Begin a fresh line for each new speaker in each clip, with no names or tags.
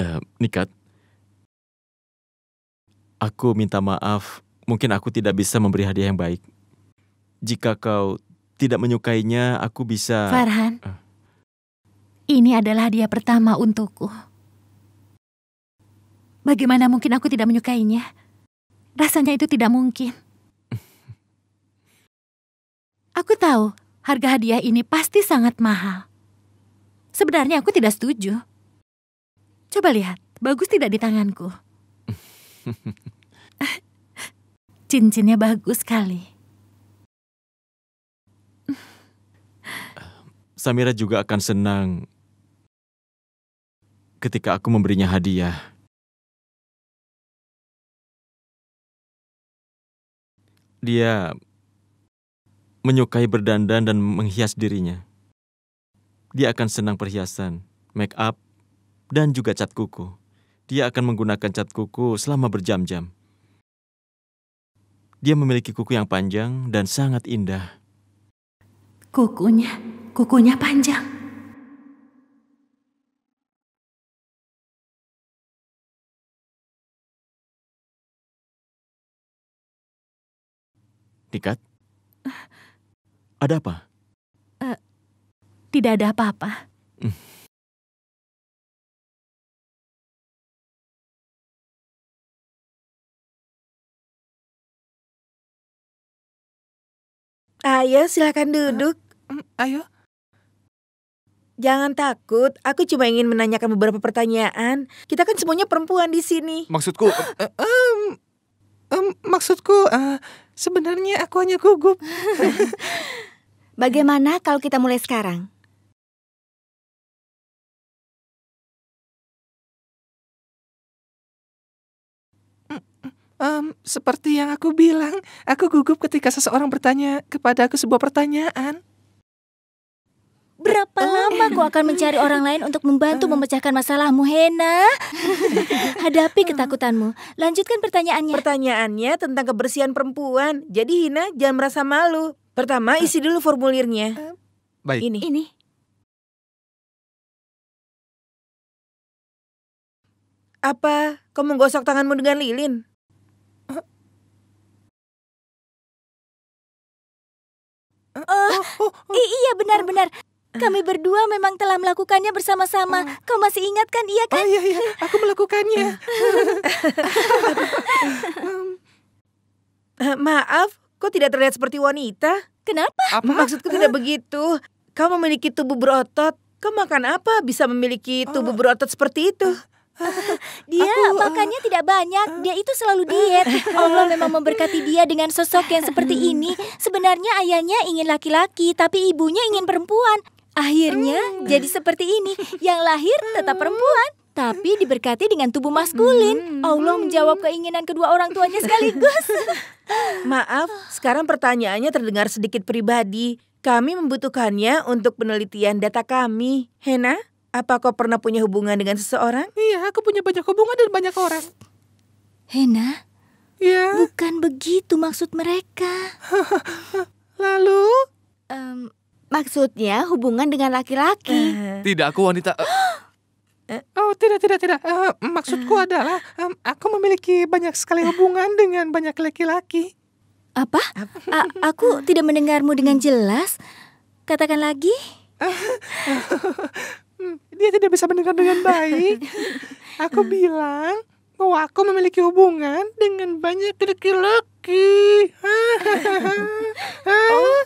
uh, Nikat, aku minta
maaf. Mungkin aku tidak bisa memberi hadiah yang baik. Jika kau tidak menyukainya, aku bisa. Farhan, uh. ini adalah hadiah pertama untukku. Bagaimana mungkin aku tidak menyukainya? Rasanya itu tidak mungkin. Aku tahu harga hadiah ini pasti sangat mahal. Sebenarnya aku tidak setuju. Coba lihat, bagus tidak di tanganku?
Cincinnya bagus sekali. Samira juga akan senang ketika aku memberinya hadiah. Dia menyukai berdandan
dan menghias dirinya. Dia akan senang perhiasan, make up, dan juga cat kuku. Dia akan menggunakan cat kuku selama berjam-jam. Dia memiliki kuku yang panjang dan sangat indah.
Kukunya, kukunya panjang. Dikat? ada apa? Uh, tidak ada apa-apa. Hmm. Ayo silahkan duduk. Uh, ayo. Jangan takut, aku cuma ingin menanyakan beberapa
pertanyaan. Kita kan semuanya perempuan di sini. Maksudku, uh, um,
um, maksudku, uh, sebenarnya aku hanya gugup. Bagaimana kalau kita mulai sekarang? Um, seperti yang aku bilang, aku gugup ketika seseorang bertanya kepada aku sebuah pertanyaan.
Berapa eh, oh. lama aku akan mencari orang lain untuk membantu eh. memecahkan masalahmu, Hena? Hadapi eh. ketakutanmu. Lanjutkan pertanyaannya. Pertanyaannya
tentang kebersihan perempuan. Jadi Hina jangan merasa malu. Pertama isi dulu formulirnya. Baik. Ini. Ini. Apa kau menggosok tanganmu dengan lilin? Uh, iya benar-benar. Kami berdua memang telah melakukannya bersama-sama. Kau masih ingat
kan, iya kan? Oh iya, iya. Aku melakukannya. Eh, maaf, kau tidak terlihat seperti wanita. Kenapa? Apa? Maksudku tidak begitu. Kau memiliki tubuh berotot. Kau makan apa bisa memiliki tubuh berotot seperti itu? Eh, dia aku, eh, makannya uh, tidak banyak. Eh. Dia itu selalu diet. Allah memang memberkati dia dengan sosok yang seperti ini. Sebenarnya ayahnya ingin laki-laki, tapi ibunya ingin perempuan. Akhirnya hmm. jadi seperti ini. Yang lahir tetap perempuan, tapi diberkati dengan tubuh maskulin. Hmm. Allah menjawab keinginan kedua orang tuanya sekaligus. Maaf, sekarang pertanyaannya terdengar sedikit pribadi. Kami membutuhkannya untuk penelitian data kami. Hena? Apa kau pernah punya hubungan dengan seseorang? Iya, aku punya banyak hubungan dan banyak orang. Hena? Ya? Bukan begitu maksud mereka. Lalu? Um, maksudnya hubungan dengan laki-laki. Uh. Tidak, aku wanita... Uh. Oh tidak tidak tidak uh, maksudku uh. adalah um, aku memiliki banyak sekali hubungan uh. dengan banyak laki-laki. Apa? A aku tidak mendengarmu dengan jelas. Katakan lagi. dia tidak bisa mendengar dengan baik. Aku bilang bahwa aku memiliki hubungan dengan banyak laki-laki. oh,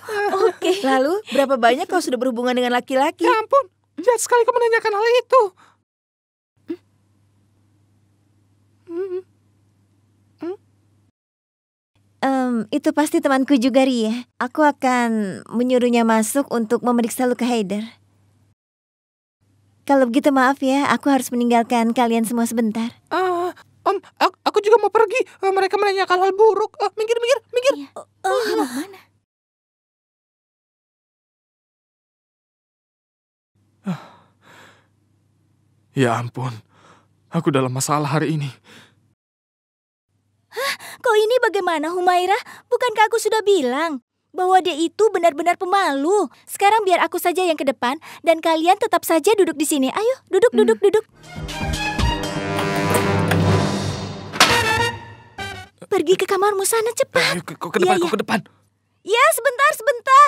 oke. Okay. Lalu berapa banyak kau sudah berhubungan dengan laki-laki? Ya ampun, jahat sekali kau menanyakan hal itu. Um, itu pasti temanku juga Ria. Aku akan menyuruhnya masuk untuk memeriksa luka Haider. Kalau begitu maaf ya, aku harus
meninggalkan kalian semua sebentar. Ah, Om, um, aku juga mau pergi. Eh, mereka menanyakan hal buruk. Uh, minggir, minggir, minggir. Iya. Oh, uh, oh, ah. mana? Ah. Ya ampun, aku dalam masalah hari ini. Hah, kok
ini bagaimana Humaira? Bukankah aku sudah bilang? bahwa dia itu benar-benar pemalu. Sekarang biar aku saja yang ke depan dan kalian tetap saja duduk di sini. Ayo, duduk, hmm. duduk, duduk. Pergi ke
kamarmu sana cepat. Ayo, ke, ke depan, ya, ya. ke depan. Ya, sebentar, sebentar.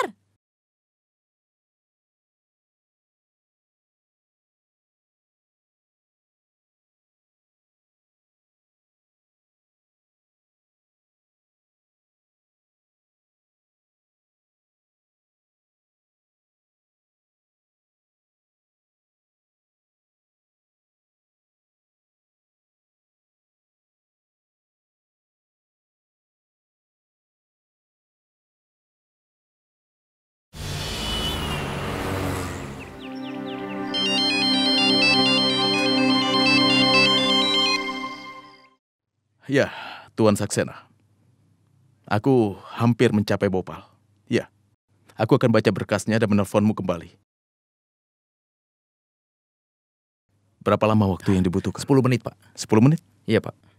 Ya, Tuan Saksena.
Aku hampir mencapai Bopal. Ya, aku akan baca berkasnya dan menelponmu kembali. Berapa lama waktu yang dibutuhkan? 10 menit, Pak. 10 menit? Iya, Pak.